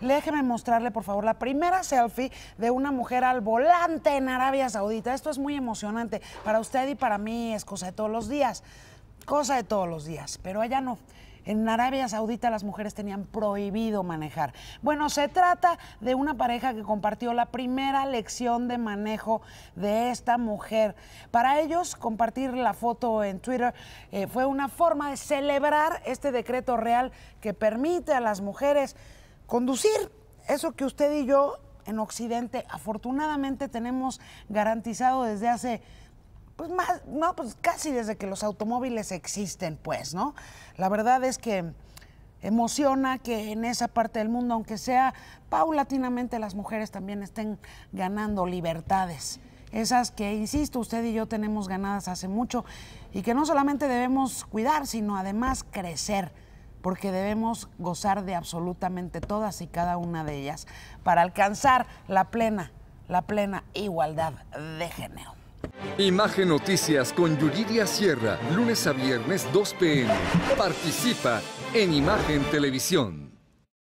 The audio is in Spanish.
Déjeme mostrarle, por favor, la primera selfie de una mujer al volante en Arabia Saudita. Esto es muy emocionante. Para usted y para mí es cosa de todos los días. Cosa de todos los días, pero allá no. En Arabia Saudita las mujeres tenían prohibido manejar. Bueno, se trata de una pareja que compartió la primera lección de manejo de esta mujer. Para ellos, compartir la foto en Twitter eh, fue una forma de celebrar este decreto real que permite a las mujeres conducir. Eso que usted y yo en Occidente afortunadamente tenemos garantizado desde hace pues más, no, pues casi desde que los automóviles existen, pues, ¿no? La verdad es que emociona que en esa parte del mundo, aunque sea paulatinamente, las mujeres también estén ganando libertades. Esas que, insisto, usted y yo tenemos ganadas hace mucho y que no solamente debemos cuidar, sino además crecer porque debemos gozar de absolutamente todas y cada una de ellas para alcanzar la plena, la plena igualdad de género. Imagen Noticias con Yuridia Sierra, lunes a viernes 2 pm. Participa en Imagen Televisión.